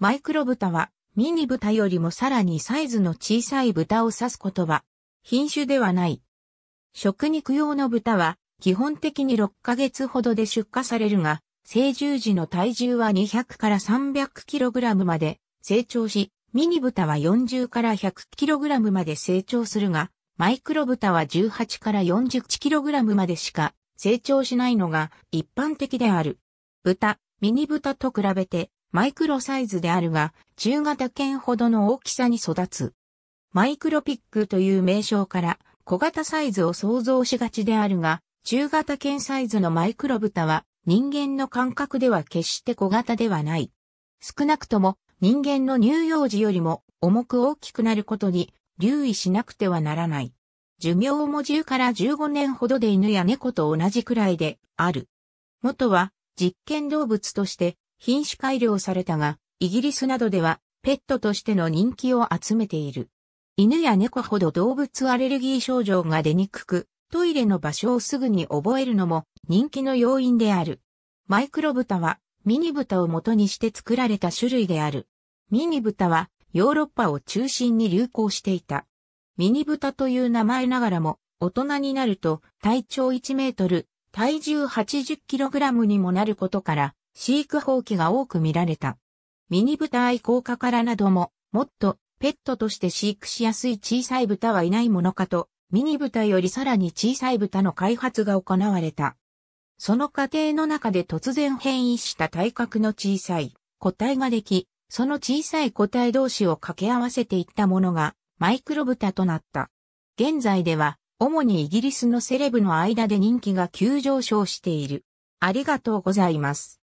マイクロ豚は、ミニ豚よりもさらにサイズの小さい豚を指す言葉、品種ではない。食肉用の豚は、基本的に6ヶ月ほどで出荷されるが、成獣時の体重は200から 300kg まで成長し、ミニ豚は40から 100kg まで成長するが、マイクロ豚は18から 41kg までしか成長しないのが一般的である。豚、ミニ豚と比べてマイクロサイズであるが、中型犬ほどの大きさに育つ。マイクロピックという名称から小型サイズを想像しがちであるが、中型犬サイズのマイクロ豚は人間の感覚では決して小型ではない。少なくとも人間の乳幼児よりも重く大きくなることに留意しなくてはならない。寿命も10から15年ほどで犬や猫と同じくらいである。元は実験動物として品種改良されたが、イギリスなどではペットとしての人気を集めている。犬や猫ほど動物アレルギー症状が出にくく、トイレの場所をすぐに覚えるのも人気の要因である。マイクロ豚はミニ豚を元にして作られた種類である。ミニ豚はヨーロッパを中心に流行していた。ミニ豚という名前ながらも大人になると体長1メートル、体重8 0ラムにもなることから飼育放棄が多く見られた。ミニ豚愛好家からなども、もっとペットとして飼育しやすい小さい豚はいないものかと、ミニ豚よりさらに小さい豚の開発が行われた。その過程の中で突然変異した体格の小さい個体ができ、その小さい個体同士を掛け合わせていったものがマイクロ豚となった。現在では主にイギリスのセレブの間で人気が急上昇している。ありがとうございます。